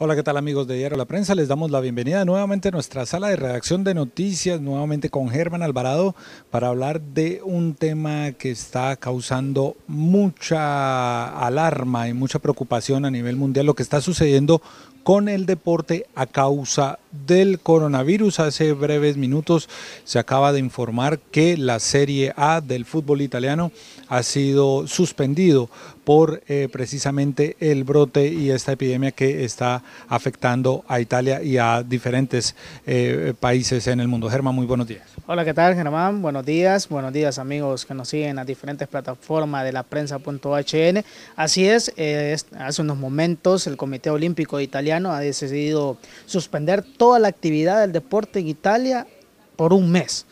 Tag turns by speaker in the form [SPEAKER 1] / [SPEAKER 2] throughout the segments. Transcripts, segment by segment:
[SPEAKER 1] Hola, ¿qué tal amigos de Diario La Prensa? Les damos la bienvenida nuevamente a nuestra sala de redacción de noticias, nuevamente con Germán Alvarado, para hablar de un tema que está causando mucha alarma y mucha preocupación a nivel mundial, lo que está sucediendo con el deporte a causa del coronavirus. Hace breves minutos se acaba de informar que la Serie A del fútbol italiano ha sido suspendido por eh, precisamente el brote y esta epidemia que está afectando a Italia y a diferentes eh, países en el mundo. Germán, muy buenos días.
[SPEAKER 2] Hola, ¿qué tal Germán? Buenos días, buenos días amigos que nos siguen a diferentes plataformas de la prensa.hn. Así eh, es, hace unos momentos el Comité Olímpico Italiano ha decidido suspender toda la actividad del deporte en Italia por un mes.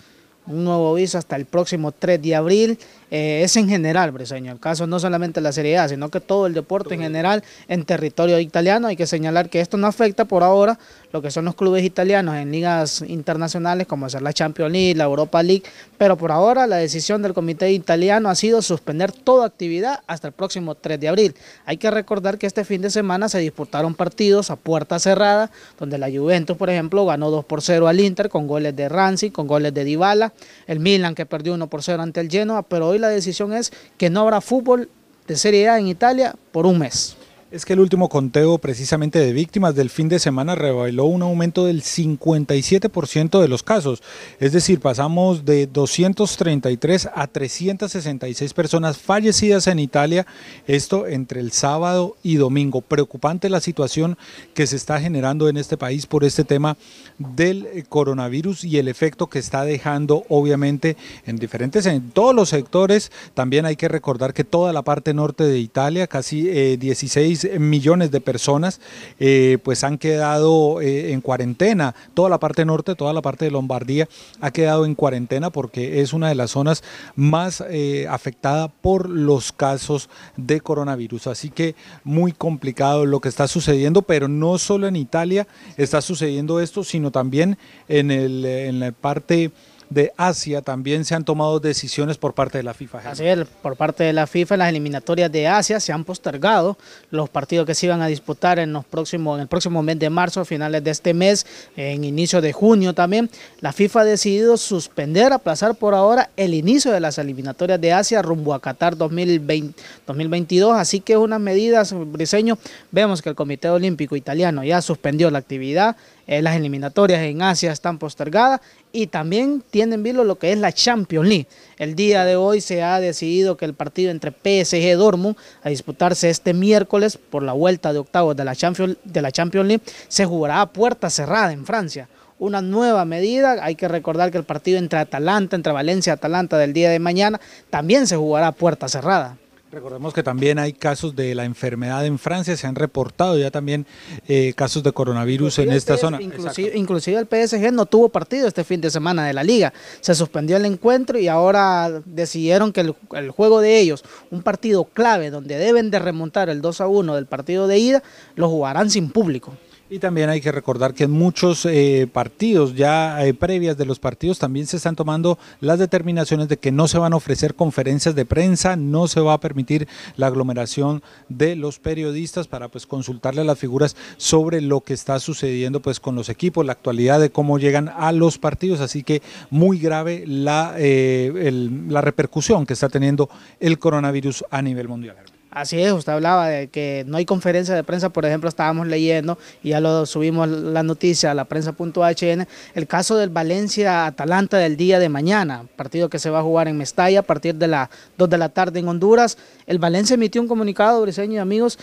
[SPEAKER 2] Un nuevo aviso hasta el próximo 3 de abril eh, es en general, Briseño. Pues, el caso no solamente la Serie A, sino que todo el deporte en general en territorio italiano. Hay que señalar que esto no afecta por ahora lo que son los clubes italianos en ligas internacionales como ser la Champions League, la Europa League, pero por ahora la decisión del comité italiano ha sido suspender toda actividad hasta el próximo 3 de abril. Hay que recordar que este fin de semana se disputaron partidos a puerta cerrada, donde la Juventus, por ejemplo, ganó 2 por 0 al Inter con goles de Ranzi, con goles de Dybala, el Milan que perdió 1 por 0 ante el Genoa, pero hoy hoy la decisión es que no habrá fútbol de Serie A en Italia por un mes.
[SPEAKER 1] Es que el último conteo precisamente de víctimas
[SPEAKER 2] del fin de semana
[SPEAKER 1] reveló un aumento del 57% de los casos, es decir, pasamos de 233 a 366 personas fallecidas en Italia, esto entre el sábado y domingo. Preocupante la situación que se está generando en este país por este tema del eh, coronavirus y el efecto que está dejando obviamente en diferentes, en todos los sectores. También hay que recordar que toda la parte norte de Italia, casi 16 eh, millones de personas eh, pues han quedado eh, en cuarentena. Toda la parte norte, toda la parte de Lombardía ha quedado en cuarentena porque es una de las zonas más eh, afectada por los casos de coronavirus. Así que muy complicado lo que está sucediendo, pero no solo en Italia está sucediendo esto, sino también en, el, en la parte de Asia
[SPEAKER 2] también se han tomado decisiones por parte de la FIFA. Así por parte de la FIFA las eliminatorias de Asia se han postergado los partidos que se iban a disputar en, los próximos, en el próximo mes de marzo, finales de este mes, en inicio de junio también. La FIFA ha decidido suspender, aplazar por ahora el inicio de las eliminatorias de Asia rumbo a Qatar 2022, así que es unas medidas, Briseño, vemos que el Comité Olímpico Italiano ya suspendió la actividad, eh, las eliminatorias en Asia están postergadas y también tienen vilo lo que es la Champions League. El día de hoy se ha decidido que el partido entre PSG Dortmund a disputarse este miércoles por la vuelta de octavos de la Champions, de la Champions League se jugará a puerta cerrada en Francia una nueva medida. Hay que recordar que el partido entre Atalanta, entre Valencia y Atalanta del día de mañana, también se jugará a puerta cerrada.
[SPEAKER 1] Recordemos que también hay casos de la enfermedad en Francia, se han reportado ya también eh, casos de coronavirus en esta zona.
[SPEAKER 2] Inclusive, el PSG no tuvo partido este fin de semana de la liga, se suspendió el encuentro y ahora decidieron que el, el juego de ellos, un partido clave donde deben de remontar el 2 a 1 del partido de ida, lo jugarán sin público. Y también hay que
[SPEAKER 1] recordar que en muchos eh, partidos, ya eh, previas de los partidos, también se están tomando las determinaciones de que no se van a ofrecer conferencias de prensa, no se va a permitir la aglomeración de los periodistas para pues consultarle a las figuras sobre lo que está sucediendo pues con los equipos, la actualidad de cómo llegan a los partidos. Así que muy grave la, eh, la repercusión que está teniendo el coronavirus a nivel mundial.
[SPEAKER 2] Así es, usted hablaba de que no hay conferencia de prensa, por ejemplo, estábamos leyendo y ya lo subimos la noticia a la prensa.hn, el caso del Valencia-Atalanta del día de mañana, partido que se va a jugar en Mestalla a partir de las 2 de la tarde en Honduras. El Valencia emitió un comunicado, Briseño y amigos,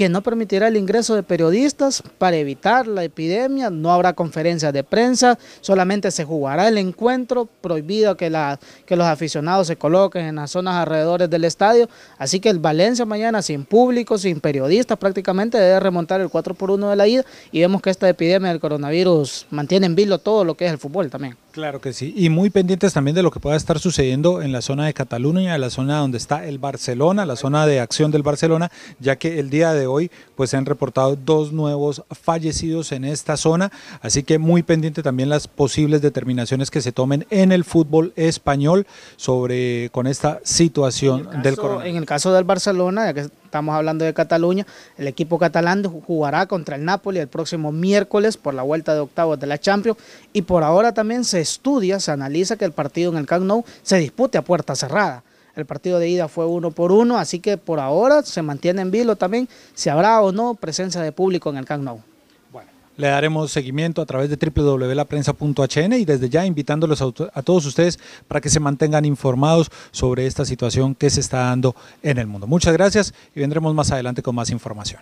[SPEAKER 2] que no permitirá el ingreso de periodistas para evitar la epidemia, no habrá conferencias de prensa, solamente se jugará el encuentro, prohibido que, la, que los aficionados se coloquen en las zonas alrededor del estadio, así que el Valencia mañana sin público, sin periodistas prácticamente debe remontar el 4 por 1 de la ida y vemos que esta epidemia del coronavirus mantiene en vilo todo lo que es el fútbol también.
[SPEAKER 1] Claro que sí, y muy pendientes también de lo que pueda estar sucediendo en la zona de Cataluña, la zona donde está el Barcelona, la zona de acción del Barcelona, ya que el día de hoy pues se han reportado dos nuevos fallecidos en esta zona, así que muy pendiente también las posibles determinaciones que se tomen en el fútbol español sobre con esta situación del coronavirus.
[SPEAKER 2] En el caso del Barcelona, ya que Estamos hablando de Cataluña. El equipo catalán jugará contra el Napoli el próximo miércoles por la vuelta de octavos de la Champions. Y por ahora también se estudia, se analiza que el partido en el Camp Nou se dispute a puerta cerrada. El partido de ida fue uno por uno, así que por ahora se mantiene en vilo también si habrá o no presencia de público en el Camp Nou.
[SPEAKER 1] Le daremos seguimiento a través de www.laprensa.hn y desde ya invitándolos a, a todos ustedes para que se mantengan informados sobre esta situación que se está dando en el mundo. Muchas gracias y vendremos más adelante con más información.